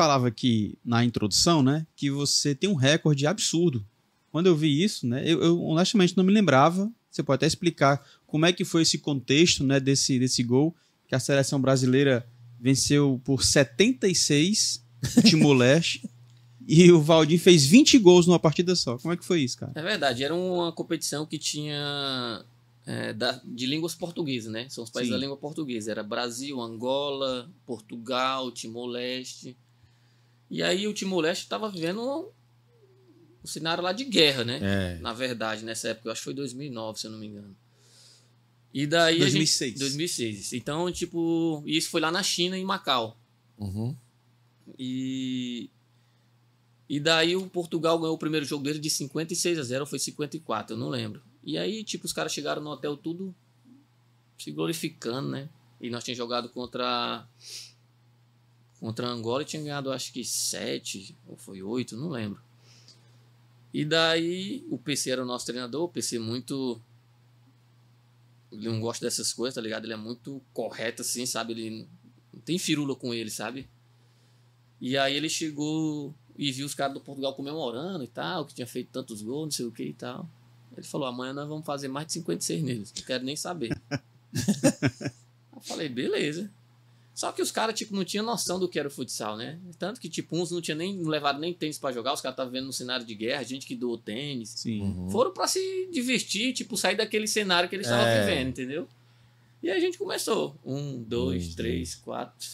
falava aqui na introdução, né, que você tem um recorde absurdo. Quando eu vi isso, né, eu, eu honestamente não me lembrava. Você pode até explicar como é que foi esse contexto, né, desse desse gol que a seleção brasileira venceu por 76 Timor-Leste. e o Valdir fez 20 gols numa partida só. Como é que foi isso, cara? É verdade, era uma competição que tinha é, da, de línguas portuguesas, né? São os países Sim. da língua portuguesa. Era Brasil, Angola, Portugal, Timor-Leste. E aí o Timor-Leste estava vivendo um, um cenário lá de guerra, né? É. Na verdade, nessa época, eu acho que foi 2009, se eu não me engano. E daí 2006. Gente, 2006. Então, tipo, isso foi lá na China, em Macau. Uhum. E e daí o Portugal ganhou o primeiro jogo dele de 56 a 0, foi 54, eu não lembro. E aí, tipo, os caras chegaram no hotel tudo se glorificando, né? E nós tínhamos jogado contra Contra a Angola tinha ganhado acho que sete ou foi oito, não lembro. E daí o PC era o nosso treinador, o PC muito. Ele não gosta dessas coisas, tá ligado? Ele é muito correto assim, sabe? Ele não tem firula com ele, sabe? E aí ele chegou e viu os caras do Portugal comemorando e tal, que tinha feito tantos gols, não sei o que e tal. Ele falou: amanhã nós vamos fazer mais de 56 neles, não quero nem saber. eu falei: beleza. Só que os caras, tipo, não tinham noção do que era o futsal, né? Tanto que, tipo, uns não tinham nem levado nem tênis para jogar, os caras estavam vendo um cenário de guerra, gente que doou tênis. Uhum. Foram para se divertir, tipo, sair daquele cenário que eles estavam é. vivendo, entendeu? E a gente começou. Um, dois, três, quatro,